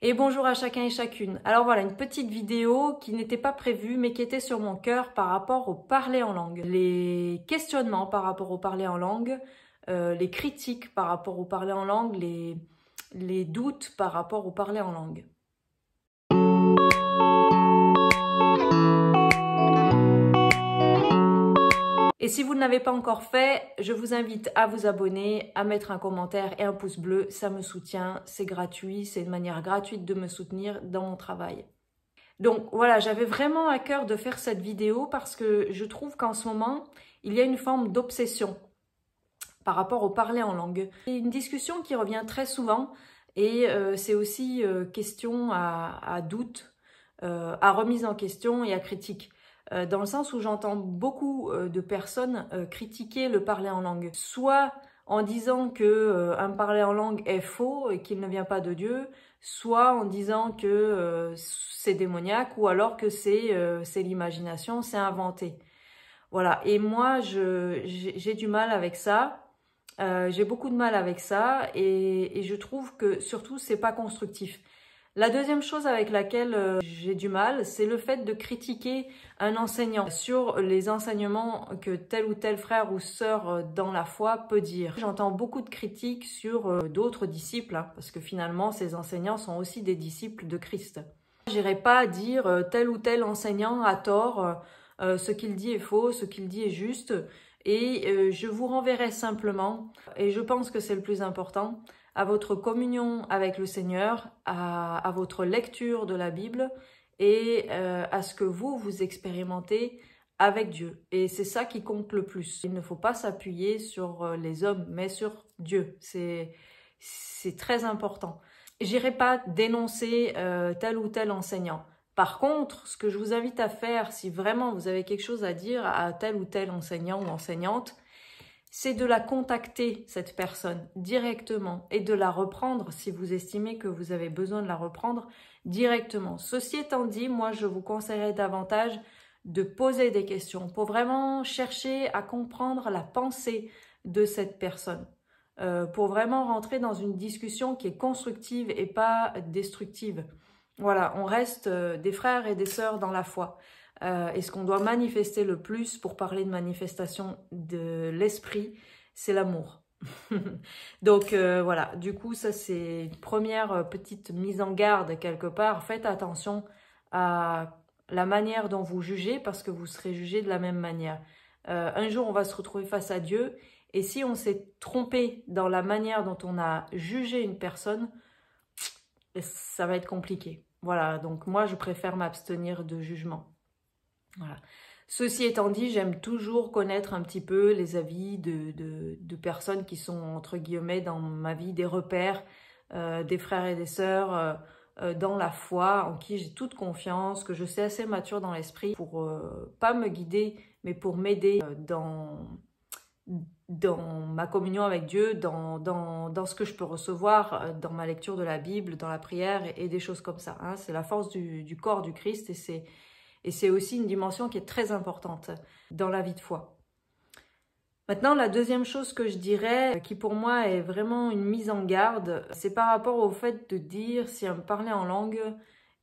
Et bonjour à chacun et chacune. Alors voilà, une petite vidéo qui n'était pas prévue mais qui était sur mon cœur par rapport au parler en langue. Les questionnements par rapport au parler en langue, euh, les critiques par rapport au parler en langue, les, les doutes par rapport au parler en langue. Et si vous ne l'avez pas encore fait, je vous invite à vous abonner, à mettre un commentaire et un pouce bleu. Ça me soutient, c'est gratuit, c'est une manière gratuite de me soutenir dans mon travail. Donc voilà, j'avais vraiment à cœur de faire cette vidéo parce que je trouve qu'en ce moment, il y a une forme d'obsession par rapport au parler en langue. C'est une discussion qui revient très souvent et euh, c'est aussi euh, question à, doute, euh, à remise en question et à critique. Euh, dans le sens où j'entends beaucoup euh, de personnes euh, critiquer le parler en langue. Soit en disant que un parler en langue est faux et qu'il ne vient pas de Dieu, soit en disant que c'est démoniaque ou alors que c'est l'imagination, c'est inventé. Voilà, et moi j'ai du mal avec ça. j'ai beaucoup de mal avec ça et, et je trouve que surtout c'est pas constructif. La deuxième chose avec laquelle euh, j'ai du mal, c'est le fait de critiquer un enseignant sur les enseignements que tel ou tel frère ou sœur euh, dans la foi peut dire. J'entends beaucoup de critiques sur euh, d'autres disciples, hein, parce que finalement ces enseignants sont aussi des disciples de Christ. J'irai pas dire tel ou tel enseignant a tort, ce qu'il dit est faux, ce qu'il dit est juste, et je vous renverrai simplement, et je pense que c'est le plus important, à votre communion avec le Seigneur, à, votre lecture de la Bible et euh, à ce que vous, vous expérimentez avec Dieu. Et c'est ça qui compte le plus. Il ne faut pas s'appuyer sur euh, les hommes, mais sur Dieu. C'est très important. J'irai pas dénoncer euh, tel ou tel enseignant. Par contre, ce que je vous invite à faire, si vraiment vous avez quelque chose à dire à tel ou tel enseignant ou enseignante, c'est de la contacter, cette personne, directement et de la reprendre si vous estimez que vous avez besoin de la reprendre directement. Ceci étant dit, moi, je vous conseillerais davantage de poser des questions pour vraiment chercher à comprendre la pensée de cette personne, euh, pour vraiment rentrer dans une discussion qui est constructive et pas destructive. Voilà, on reste euh, des frères et des sœurs dans la foi. Euh, et ce qu'on doit manifester le plus pour parler de manifestation de l'esprit, c'est l'amour. Donc euh, voilà, du coup ça c'est une première euh, petite mise en garde quelque part. Faites attention à la manière dont vous jugez parce que vous serez jugé de la même manière. un jour on va se retrouver face à Dieu et si on s'est trompé dans la manière dont on a jugé une personne, ça va être compliqué. Voilà, donc moi je préfère m'abstenir de jugement. Voilà. Ceci étant dit, j'aime toujours connaître un petit peu les avis de, personnes qui sont, entre guillemets, dans ma vie, des repères, euh, des frères et des sœurs euh, euh, dans la foi, en qui j'ai toute confiance, que je sais assez mature dans l'esprit pour, pas me guider, mais pour m'aider dans, ma communion avec Dieu, dans, ce que je peux recevoir, dans ma lecture de la Bible, dans la prière et, des choses comme ça. Hein. C'est la force du corps du Christ et c'est et c'est aussi une dimension qui est très importante dans la vie de foi. Maintenant, la deuxième chose que je dirais, euh, qui pour moi est vraiment une mise en garde, c'est par rapport au fait de dire si un parler en langue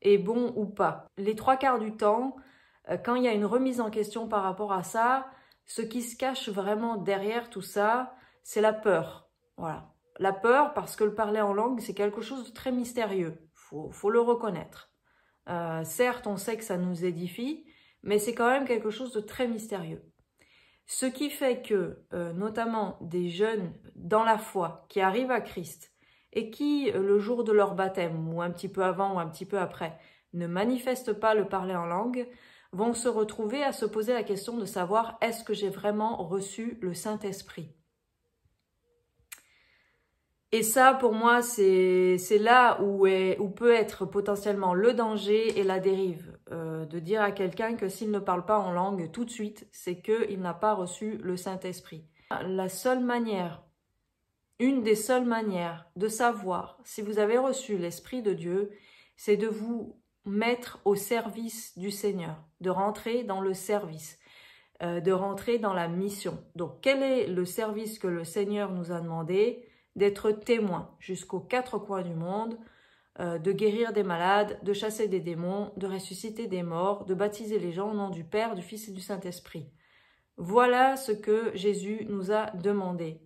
est bon ou pas. Les trois quarts du temps, euh, quand il y a une remise en question par rapport à ça, ce qui se cache vraiment derrière tout ça, c'est la peur. Voilà. La peur parce que le parler en langue, c'est quelque chose de très mystérieux. Faut, faut le reconnaître. Euh, certes, on sait que ça nous édifie, mais c'est quand même quelque chose de très mystérieux. Ce qui fait que, euh, notamment, des jeunes dans la foi qui arrivent à Christ et qui, euh, le jour de leur baptême, ou un petit peu avant ou un petit peu après, ne manifestent pas le parler en langue, vont se retrouver à se poser la question de savoir est-ce que j'ai vraiment reçu le Saint-Esprit et ça, pour moi, c'est là où, est, où peut être potentiellement le danger et la dérive. Euh, de dire à quelqu'un que s'il ne parle pas en langue tout de suite, c'est qu'il n'a pas reçu le Saint-Esprit. La seule manière, une des seules manières de savoir si vous avez reçu l'Esprit de Dieu, c'est de vous mettre au service du Seigneur, de rentrer dans le service, euh, de rentrer dans la mission. Donc, quel est le service que le Seigneur nous a demandé d'être témoin jusqu'aux quatre coins du monde, euh, de guérir des malades, de chasser des démons, de ressusciter des morts, de baptiser les gens au nom du Père, du Fils et du Saint-Esprit. Voilà ce que Jésus nous a demandé.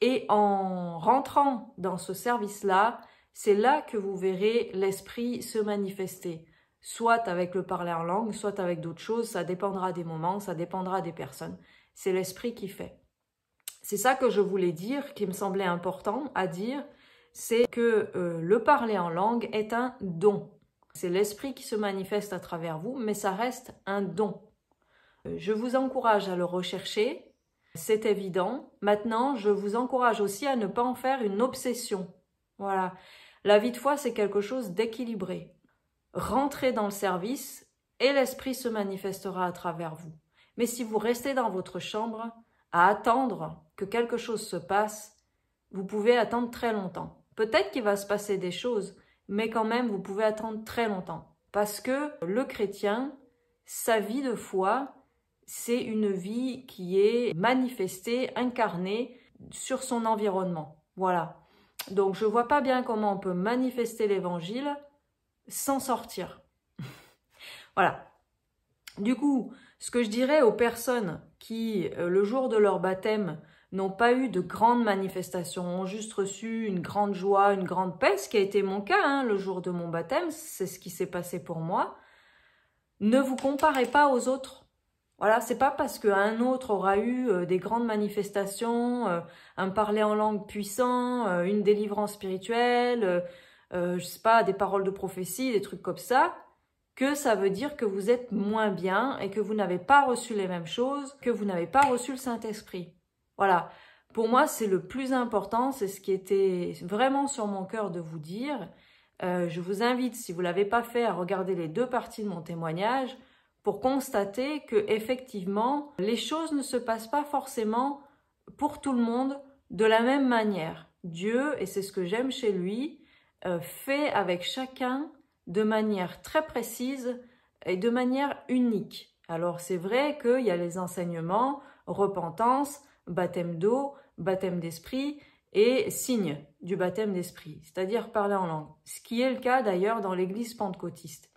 Et en rentrant dans ce service-là, c'est là que vous verrez l'esprit se manifester, soit avec le parler en langue, soit avec d'autres choses, ça dépendra des moments, ça dépendra des personnes. C'est l'esprit qui fait. C'est ça que je voulais dire, qui me semblait important à dire, c'est que euh, le parler en langue est un don. C'est l'esprit qui se manifeste à travers vous, mais ça reste un don. Euh, je vous encourage à le rechercher, c'est évident. Maintenant, je vous encourage aussi à ne pas en faire une obsession. Voilà. La vie de foi, c'est quelque chose d'équilibré. Rentrez dans le service et l'esprit se manifestera à travers vous. Mais si vous restez dans votre chambre, attendre que quelque chose se passe, vous pouvez attendre très longtemps. Peut-être qu'il va se passer des choses, mais quand même, vous pouvez attendre très longtemps. Parce que le chrétien, sa vie de foi, c'est une vie qui est manifestée, incarnée sur son environnement. Voilà. Donc je vois pas bien comment on peut manifester l'évangile sans sortir. voilà. Du coup, ce que je dirais aux personnes qui, euh, le jour de leur baptême, n'ont pas eu de grandes manifestations, ont juste reçu une grande joie, une grande paix, ce qui a été mon cas hein, le jour de mon baptême, c'est ce qui s'est passé pour moi. Ne vous comparez pas aux autres. Voilà, c'est pas parce qu'un autre aura eu euh, des grandes manifestations, euh, un parler en langue puissant, une délivrance spirituelle, je sais pas, des paroles de prophétie, des trucs comme ça, que ça veut dire que vous êtes moins bien et que vous n'avez pas reçu les mêmes choses, que vous n'avez pas reçu le Saint-Esprit. Voilà. Pour moi, c'est le plus important, c'est ce qui était vraiment sur mon cœur de vous dire. Euh, je vous invite, si vous ne l'avez pas fait, à regarder les deux parties de mon témoignage pour constater que effectivement, les choses ne se passent pas forcément pour tout le monde de la même manière. Dieu, et c'est ce que j'aime chez lui, euh, fait avec chacun de manière très précise et de manière unique. Alors c'est vrai qu'il y a les enseignements, repentance, baptême d'eau, baptême d'esprit et signe du baptême d'esprit, c'est-à-dire parler en langue, ce qui est le cas d'ailleurs dans l'Église pentecôtiste.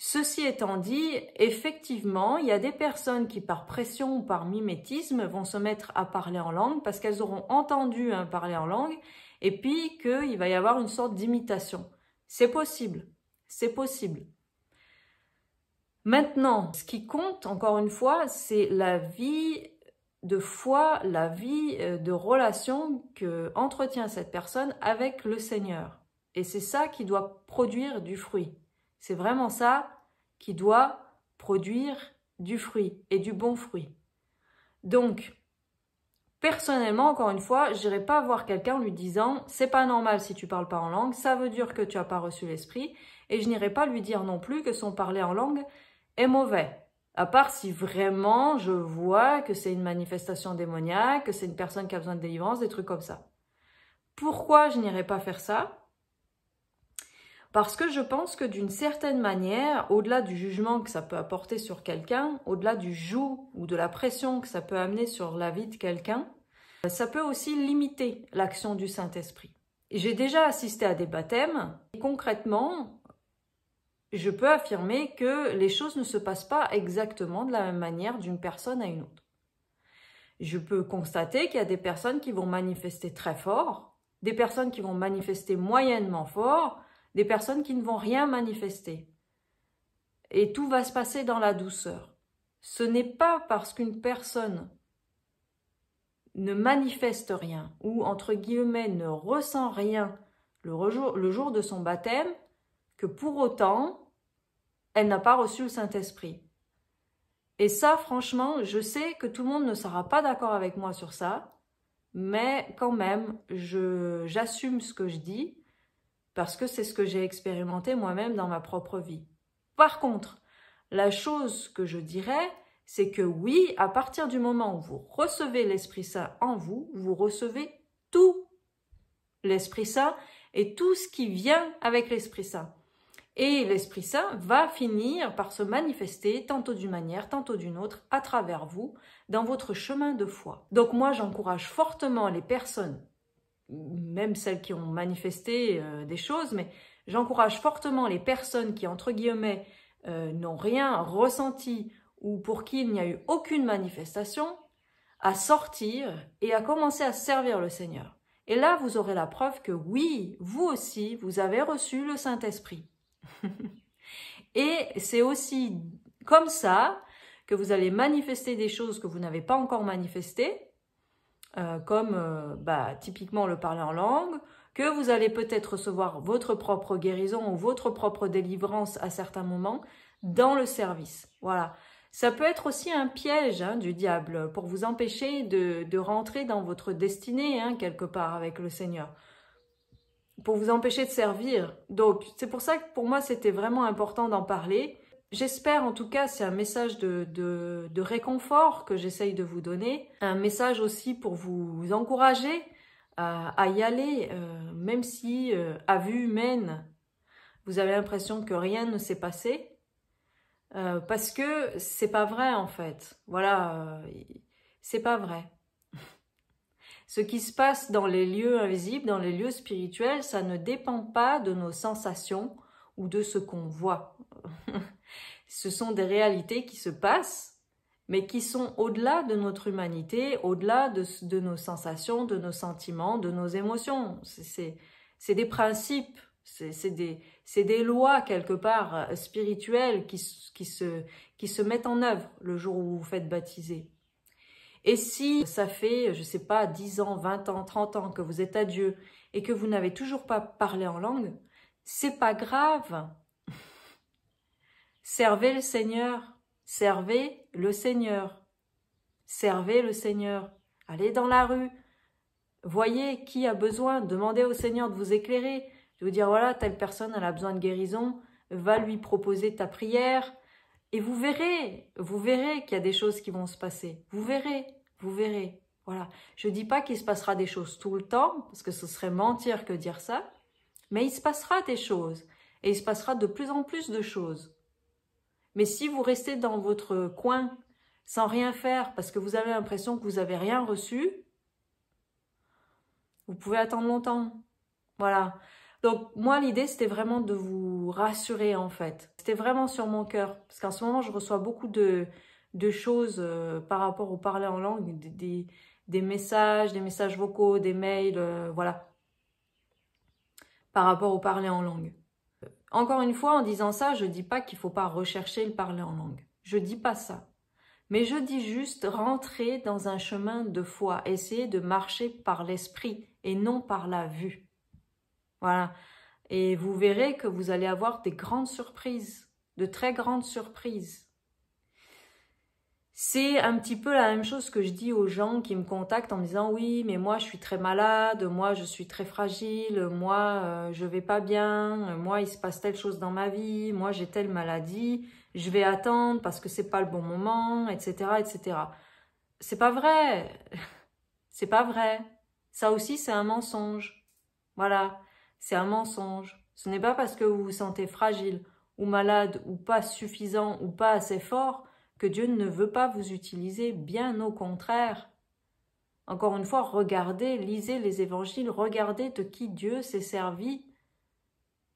Ceci étant dit, effectivement, il y a des personnes qui par pression ou par mimétisme vont se mettre à parler en langue parce qu'elles auront entendu hein, parler en langue et puis qu'il va y avoir une sorte d'imitation. C'est possible. C'est possible. Maintenant, ce qui compte, encore une fois, c'est la vie de foi, la vie euh, de relation que entretient cette personne avec le Seigneur. Et c'est ça qui doit produire du fruit. C'est vraiment ça qui doit produire du fruit et du bon fruit. Donc, Personnellement, encore une fois, j'irai pas voir quelqu'un en lui disant c'est pas normal si tu parles pas en langue, ça veut dire que tu as pas reçu l'esprit, et je n'irai pas lui dire non plus que son parler en langue est mauvais. À part si vraiment je vois que c'est une manifestation démoniaque, que c'est une personne qui a besoin de délivrance, des trucs comme ça. Pourquoi je n'irai pas faire ça parce que je pense que d'une certaine manière, au-delà du jugement que ça peut apporter sur quelqu'un, au-delà du joug ou de la pression que ça peut amener sur la vie de quelqu'un, euh, ça peut aussi limiter l'action du Saint-Esprit. J'ai déjà assisté à des baptêmes et concrètement, je peux affirmer que les choses ne se passent pas exactement de la même manière d'une personne à une autre. Je peux constater qu'il y a des personnes qui vont manifester très fort, des personnes qui vont manifester moyennement fort, des personnes qui ne vont rien manifester. Et tout va se passer dans la douceur. Ce n'est pas parce qu'une personne ne manifeste rien ou, entre guillemets, ne ressent rien le, le jour de son baptême que pour autant, elle n'a pas reçu le Saint-Esprit. Et ça, franchement, je sais que tout le monde ne sera pas d'accord avec moi sur ça, mais quand même, j'assume ce que je dis parce que c'est ce que j'ai expérimenté moi-même dans ma propre vie. Par contre, la chose que je dirais, c'est que oui, à partir du moment où vous recevez l'Esprit Saint en vous, vous recevez tout l'Esprit Saint et tout ce qui vient avec l'Esprit Saint. Et l'Esprit Saint va finir par se manifester tantôt d'une manière, tantôt d'une autre, à travers vous, dans votre chemin de foi. Donc moi, j'encourage fortement les personnes même celles qui ont manifesté euh, des choses, mais j'encourage fortement les personnes qui, entre guillemets, euh, n'ont rien ressenti ou pour qui il n'y a eu aucune manifestation, à sortir et à commencer à servir le Seigneur. Et là, vous aurez la preuve que oui, vous aussi, vous avez reçu le Saint-Esprit. et c'est aussi comme ça que vous allez manifester des choses que vous n'avez pas encore manifestées, euh, comme euh, bah, typiquement le parler en langue, que vous allez peut-être recevoir votre propre guérison ou votre propre délivrance à certains moments dans le service. Voilà. Ça peut être aussi un piège hein, du diable pour vous empêcher de, rentrer dans votre destinée hein, quelque part avec le Seigneur, pour vous empêcher de servir. Donc c'est pour ça que pour moi c'était vraiment important d'en parler J'espère en tout cas, c'est un message de, réconfort que j'essaye de vous donner, un message aussi pour vous encourager à, y aller, euh, même si euh, à vue humaine, vous avez l'impression que rien ne s'est passé, euh, parce que c'est pas vrai en fait. Voilà, c'est pas vrai. Ce qui se passe dans les lieux invisibles, dans les lieux spirituels, ça ne dépend pas de nos sensations, ou de ce qu'on voit. ce sont des réalités qui se passent, mais qui sont au-delà de notre humanité, au-delà de, nos sensations, de nos sentiments, de nos émotions. C'est des principes, c'est des, lois quelque part euh, spirituelles qui, se, mettent en œuvre le jour où vous faites baptiser. Et si ça fait, je ne sais pas, 10 ans, 20 ans, 30 ans que vous êtes à Dieu et que vous n'avez toujours pas parlé en langue, c'est pas grave. Servez le Seigneur, servez le Seigneur, servez le Seigneur. Allez dans la rue, voyez qui a besoin, demandez au Seigneur de vous éclairer, de vous dire voilà, telle personne elle a besoin de guérison, va lui proposer ta prière, et vous verrez, vous verrez qu'il y a des choses qui vont se passer. Vous verrez, vous verrez. Voilà. Je dis pas qu'il se passera des choses tout le temps, parce que ce serait mentir que dire ça, mais il se passera des choses et il se passera de plus en plus de choses. Mais si vous restez dans votre coin sans rien faire parce que vous avez l'impression que vous n'avez rien reçu, vous pouvez attendre longtemps. Voilà. Donc moi, l'idée, c'était vraiment de vous rassurer en fait. C'était vraiment sur mon cœur parce qu'en ce moment, je reçois beaucoup de, choses euh, par rapport au parler en langue, des, messages, des messages vocaux, des mails, euh, voilà par rapport au parler en langue. Encore une fois, en disant ça, je ne dis pas qu'il ne faut pas rechercher le parler en langue. Je ne dis pas ça. Mais je dis juste rentrer dans un chemin de foi, essayer de marcher par l'esprit et non par la vue. Voilà. Et vous verrez que vous allez avoir des grandes surprises, de très grandes surprises. C'est un petit peu la même chose que je dis aux gens qui me contactent en me disant oui, mais moi je suis très malade, moi je suis très fragile, moi euh, je vais pas bien, euh, moi il se passe telle chose dans ma vie, moi j'ai telle maladie, je vais attendre parce que c'est pas le bon moment, etc., etc. C'est pas vrai, c'est pas vrai. Ça aussi c'est un mensonge. Voilà, c'est un mensonge. Ce n'est pas parce que vous vous sentez fragile ou malade ou pas suffisant ou pas assez fort que Dieu ne veut pas vous utiliser, bien au contraire. Encore une fois, regardez, lisez les évangiles, regardez de qui Dieu s'est servi.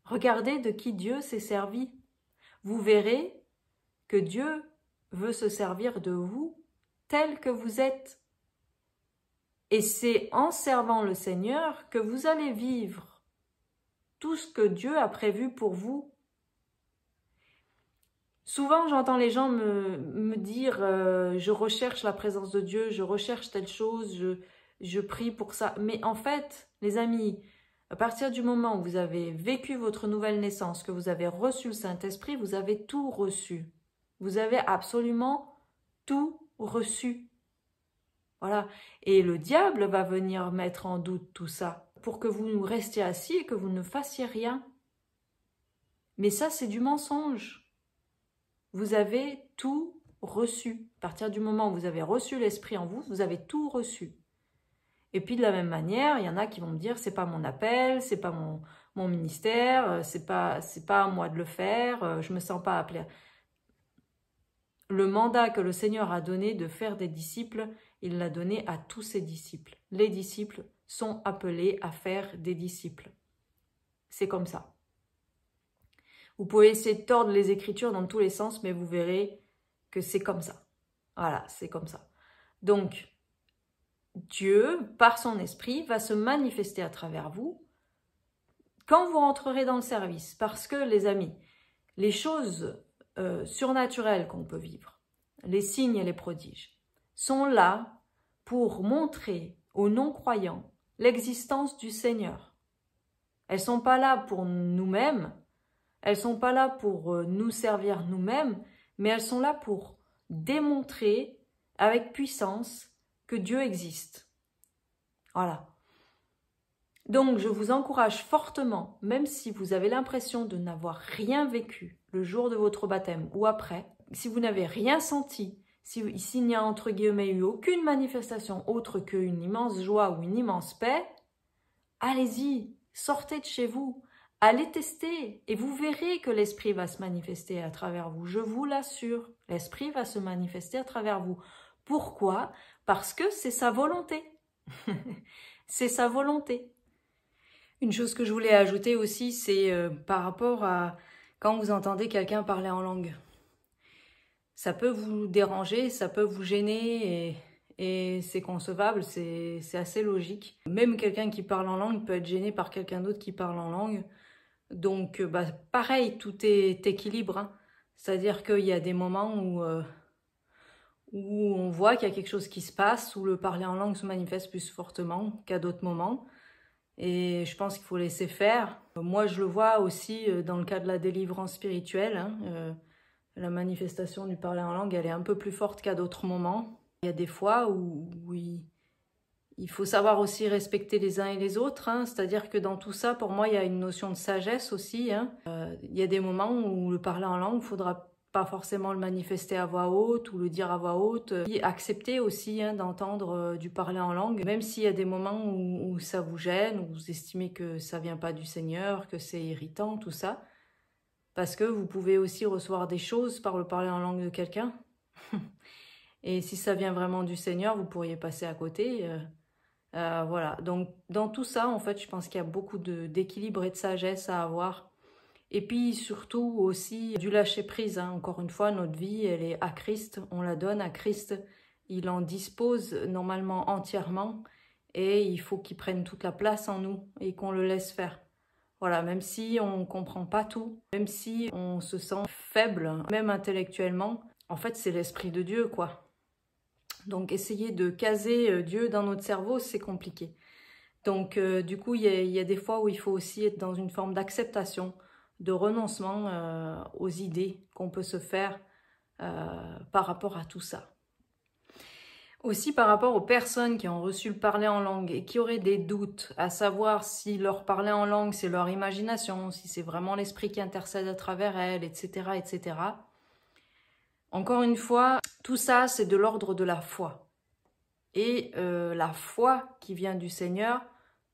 Regardez de qui Dieu s'est servi. Vous verrez que Dieu veut se servir de vous tel que vous êtes. Et c'est en servant le Seigneur que vous allez vivre tout ce que Dieu a prévu pour vous Souvent, j'entends les gens me, dire euh, je recherche la présence de Dieu, je recherche telle chose, je, je prie pour ça. Mais en fait, les amis, à partir du moment où vous avez vécu votre nouvelle naissance, que vous avez reçu le Saint-Esprit, vous avez tout reçu. Vous avez absolument tout reçu. Voilà. Et le diable va venir mettre en doute tout ça pour que vous restiez assis et que vous ne fassiez rien. Mais ça, c'est du mensonge vous avez tout reçu. À partir du moment où vous avez reçu l'esprit en vous, vous avez tout reçu. Et puis de la même manière, il y en a qui vont me dire c'est pas mon appel, c'est pas mon, ministère, euh, c'est pas c'est pas à moi de le faire, euh, je me sens pas appelé. Le mandat que le Seigneur a donné de faire des disciples, il l'a donné à tous ses disciples. Les disciples sont appelés à faire des disciples. C'est comme ça. Vous pouvez essayer de tordre les écritures dans tous les sens, mais vous verrez que c'est comme ça. Voilà, c'est comme ça. Donc, Dieu, par son esprit, va se manifester à travers vous quand vous rentrerez dans le service. Parce que, les amis, les choses euh, surnaturelles qu'on peut vivre, les signes et les prodiges, sont là pour montrer aux non-croyants l'existence du Seigneur. Elles ne sont pas là pour nous-mêmes, elles sont pas là pour euh, nous servir nous-mêmes, mais elles sont là pour démontrer avec puissance que Dieu existe. Voilà. Donc je vous encourage fortement, même si vous avez l'impression de n'avoir rien vécu le jour de votre baptême ou après, si vous n'avez rien senti, s'il n'y a entre guillemets eu aucune manifestation autre qu'une immense joie ou une immense paix, allez-y, sortez de chez vous, Allez tester et vous verrez que l'esprit va se manifester à travers vous. Je vous l'assure, l'esprit va se manifester à travers vous. Pourquoi Parce que c'est sa volonté. c'est sa volonté. Une chose que je voulais ajouter aussi, c'est euh, par rapport à quand vous entendez quelqu'un parler en langue. Ça peut vous déranger, ça peut vous gêner et c'est concevable, c'est assez logique. Même quelqu'un qui parle en langue peut être gêné par quelqu'un d'autre qui parle en langue. Donc, euh, bah, pareil, tout est équilibre. Hein. C'est-à-dire qu'il y a des moments où, euh, où on voit qu'il y a quelque chose qui se passe, où le parler en langue se manifeste plus fortement qu'à d'autres moments. Et je pense qu'il faut laisser faire. Moi, je le vois aussi euh, dans le cas de la délivrance spirituelle. Hein, la manifestation du parler en langue, elle est un peu plus forte qu'à d'autres moments. Il y a des fois où, oui, il faut savoir aussi respecter les uns et les autres. Hein. C'est-à-dire que dans tout ça, pour moi, il y a une notion de sagesse aussi. Hein. Euh, il y a des moments où le parler en langue, il faudra pas forcément le manifester à voix haute ou le dire à voix haute. Et accepter aussi hein, d'entendre euh, du parler en langue, même s'il y a des moments où, ça vous gêne, où vous estimez que ça vient pas du Seigneur, que c'est irritant, tout ça. Parce que vous pouvez aussi recevoir des choses par le parler en langue de quelqu'un. et si ça vient vraiment du Seigneur, vous pourriez passer à côté. Euh, euh, voilà, donc dans tout ça, en fait, je pense qu'il y a beaucoup d'équilibre et de sagesse à avoir. Et puis surtout aussi du lâcher-prise. Hein. Encore une fois, notre vie, elle est à Christ, on la donne à Christ. Il en dispose normalement entièrement et il faut qu'il prenne toute la place en nous et qu'on le laisse faire. Voilà, même si on ne comprend pas tout, même si on se sent faible, même intellectuellement, en fait c'est l'Esprit de Dieu quoi. Donc essayer de caser euh, Dieu dans notre cerveau, c'est compliqué. Donc euh, du coup, il y, a des fois où il faut aussi être dans une forme d'acceptation, de renoncement euh, aux idées qu'on peut se faire par rapport à tout ça. Aussi par rapport aux personnes qui ont reçu le parler en langue et qui auraient des doutes à savoir si leur parler en langue c'est leur imagination, si c'est vraiment l'esprit qui intercède à travers elle, etc. etc. Encore une fois, tout ça, c'est de l'ordre de la foi. Et euh, la foi qui vient du Seigneur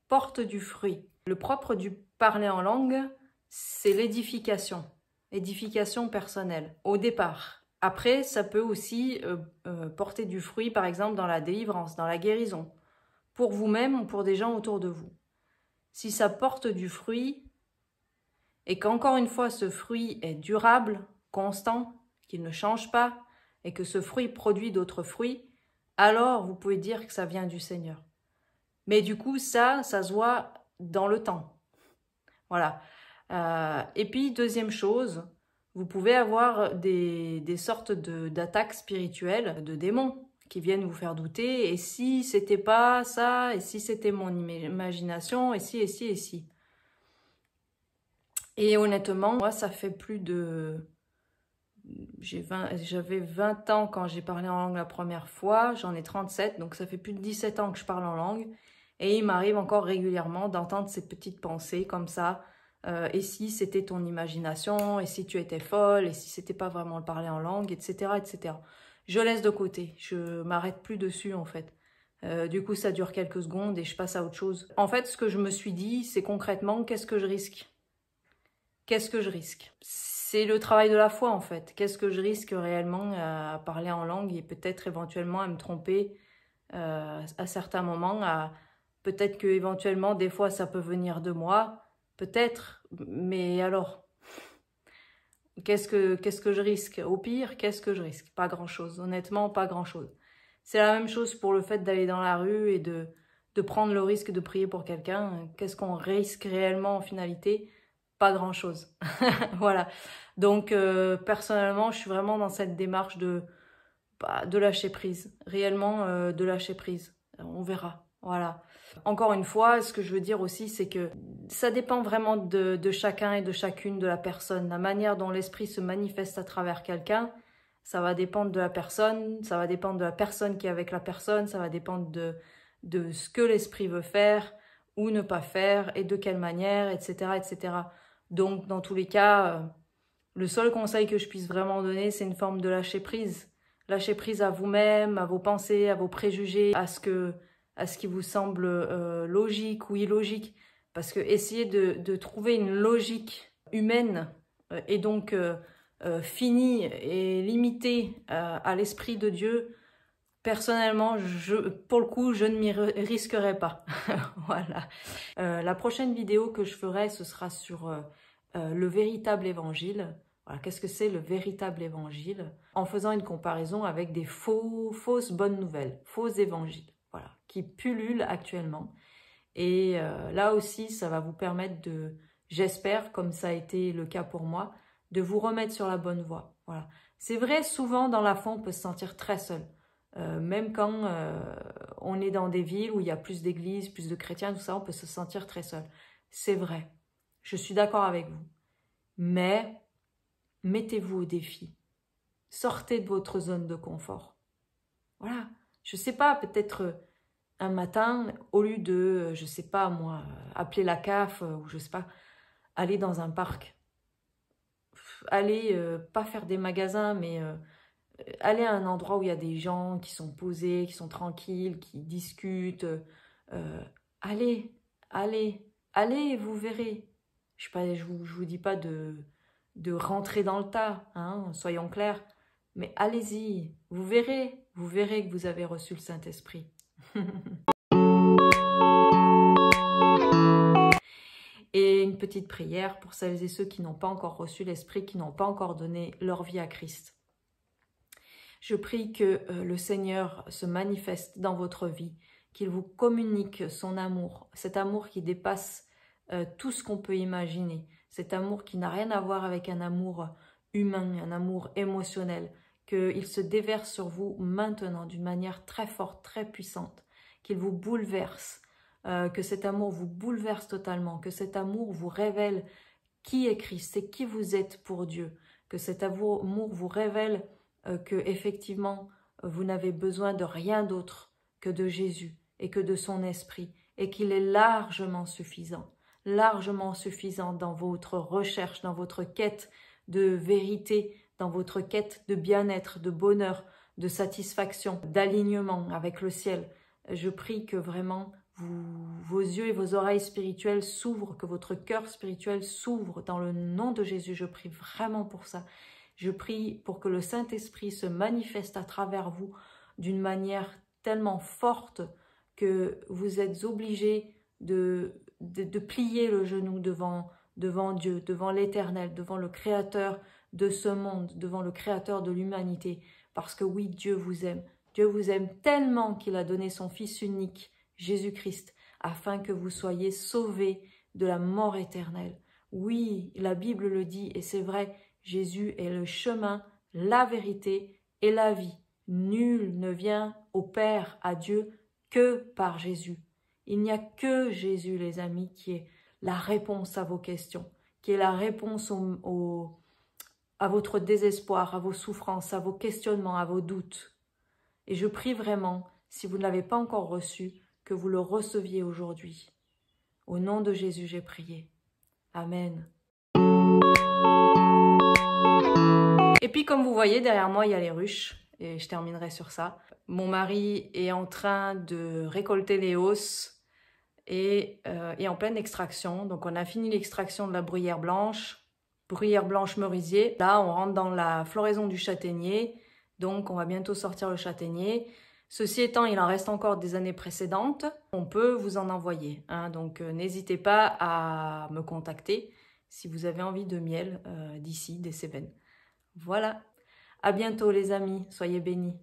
porte du fruit. Le propre du parler en langue, c'est l'édification, édification personnelle, au départ. Après, ça peut aussi euh, euh, porter du fruit, par exemple, dans la délivrance, dans la guérison, pour vous-même ou pour des gens autour de vous. Si ça porte du fruit, et qu'encore une fois ce fruit est durable, constant, qu'il ne change pas, et que ce fruit produit d'autres fruits, alors vous pouvez dire que ça vient du Seigneur. Mais du coup, ça, ça se voit dans le temps. Voilà. Euh, et puis, deuxième chose, vous pouvez avoir des, sortes d'attaques spirituelles, de démons qui viennent vous faire douter. Et si c'était pas ça, et si c'était mon imagination, et si, et si, et si. Et honnêtement, moi, ça fait plus de j'avais 20, ans quand j'ai parlé en langue la première fois, j'en ai 37, donc ça fait plus de 17 ans que je parle en langue. Et il m'arrive encore régulièrement d'entendre ces petites pensées comme ça. Euh, et si c'était ton imagination, et si tu étais folle, et si c'était pas vraiment le parler en langue, etc., etc. Je laisse de côté, je m'arrête plus dessus en fait. Euh, du coup, ça dure quelques secondes et je passe à autre chose. En fait, ce que je me suis dit, c'est concrètement, qu'est-ce que je risque qu'est-ce que je risque C'est le travail de la foi en fait. Qu'est-ce que je risque réellement euh, à parler en langue et peut-être éventuellement à me tromper euh, à certains moments Peut-être que éventuellement des fois ça peut venir de moi, peut-être, mais alors qu'est-ce que qu'est-ce que je risque Au pire, qu'est-ce que je risque Pas grand-chose, honnêtement, pas grand-chose. C'est la même chose pour le fait d'aller dans la rue et de de prendre le risque de prier pour quelqu'un. Qu'est-ce qu'on risque réellement en finalité pas grand-chose. voilà. Donc euh, personnellement, je suis vraiment dans cette démarche de bah, de lâcher prise, réellement euh, de lâcher prise. Euh, on verra. Voilà. Encore une fois, ce que je veux dire aussi, c'est que ça dépend vraiment de, de, chacun et de chacune de la personne. La manière dont l'esprit se manifeste à travers quelqu'un, ça va dépendre de la personne, ça va dépendre de la personne qui est avec la personne, ça va dépendre de, de ce que l'esprit veut faire ou ne pas faire et de quelle manière, etc., etc. Donc, dans tous les cas, euh, le seul conseil que je puisse vraiment donner, c'est une forme de lâcher prise. Lâcher prise à vous-même, à vos pensées, à vos préjugés, à ce, que, à ce qui vous semble euh, logique ou illogique. Parce que essayer de, trouver une logique humaine euh, et donc finie et limitée à l'esprit de Dieu, Personnellement, pour le coup, je ne m'y risquerai pas. voilà. Euh, la prochaine vidéo que je ferai, ce sera sur euh, euh, le véritable évangile. Qu'est-ce que c'est le véritable évangile En faisant une comparaison avec des faux, fausses bonnes nouvelles, faux évangiles, voilà, qui pullulent actuellement. Et là aussi, ça va vous permettre de, j'espère, comme ça a été le cas pour moi, de vous remettre sur la bonne voie. Voilà. C'est vrai, souvent dans la foi, on peut se sentir très seul. Euh, même quand euh, on est dans des villes où il y a plus d'églises, plus de chrétiens, tout ça, on peut se sentir très seul. C'est vrai. Je suis d'accord avec vous. Mais mettez-vous au défi. Sortez de votre zone de confort. Voilà. Je sais pas, peut-être euh, un matin, au lieu de, je sais pas moi, appeler la CAF ou je ne sais pas, aller dans un parc. Aller, pas faire des magasins, mais Allez à un endroit où il y a des gens qui sont posés, qui sont tranquilles, qui discutent. Euh, allez, allez, allez, vous verrez. Je ne vous, dis pas de, rentrer dans le tas, hein, soyons clairs. Mais allez-y, vous verrez, vous verrez que vous avez reçu le Saint-Esprit. et une petite prière pour celles et ceux qui n'ont pas encore reçu l'Esprit, qui n'ont pas encore donné leur vie à Christ. Je prie que euh, le Seigneur se manifeste dans votre vie, qu'il vous communique son amour, cet amour qui dépasse euh, tout ce qu'on peut imaginer, cet amour qui n'a rien à voir avec un amour humain, un amour émotionnel, qu'il se déverse sur vous maintenant d'une manière très forte, très puissante, qu'il vous bouleverse, euh, que cet amour vous bouleverse totalement, que cet amour vous révèle qui est Christ et qui vous êtes pour Dieu, que cet amour vous révèle euh, que effectivement vous n'avez besoin de rien d'autre que de Jésus et que de son esprit et qu'il est largement suffisant, largement suffisant dans votre recherche, dans votre quête de vérité, dans votre quête de bien-être, de bonheur, de satisfaction, d'alignement avec le ciel. Je prie que vraiment vos yeux et vos oreilles spirituelles s'ouvrent, que votre cœur spirituel s'ouvre dans le nom de Jésus. Je prie vraiment pour ça je prie pour que le Saint-Esprit se manifeste à travers vous d'une manière tellement forte que vous êtes obligé de, de, plier le genou devant, devant Dieu, devant l'Éternel, devant le Créateur de ce monde, devant le Créateur de l'humanité. Parce que oui, Dieu vous aime. Dieu vous aime tellement qu'il a donné son Fils unique, Jésus-Christ, afin que vous soyez sauvés de la mort éternelle. Oui, la Bible le dit, et c'est vrai, Jésus est le chemin, la vérité et la vie. Nul ne vient au Père, à Dieu, que par Jésus. Il n'y a que Jésus, les amis, qui est la réponse à vos questions, qui est la réponse à votre désespoir, à vos souffrances, à vos questionnements, à vos doutes. Et je prie vraiment, si vous ne l'avez pas encore reçu, que vous le receviez aujourd'hui. Au nom de Jésus, j'ai prié. Amen. Et puis comme vous voyez, derrière moi, il y a les ruches. Et je terminerai sur ça. Mon mari est en train de récolter les hausses et est euh, en pleine extraction. Donc on a fini l'extraction de la bruyère blanche, bruyère blanche merisier. Là, on rentre dans la floraison du châtaignier. Donc on va bientôt sortir le châtaignier. Ceci étant, il en reste encore des années précédentes. On peut vous en envoyer. Hein. donc euh, n'hésitez pas à me contacter si vous avez envie de miel euh, d'ici, des Cévennes. Voilà. À bientôt les amis, soyez bénis.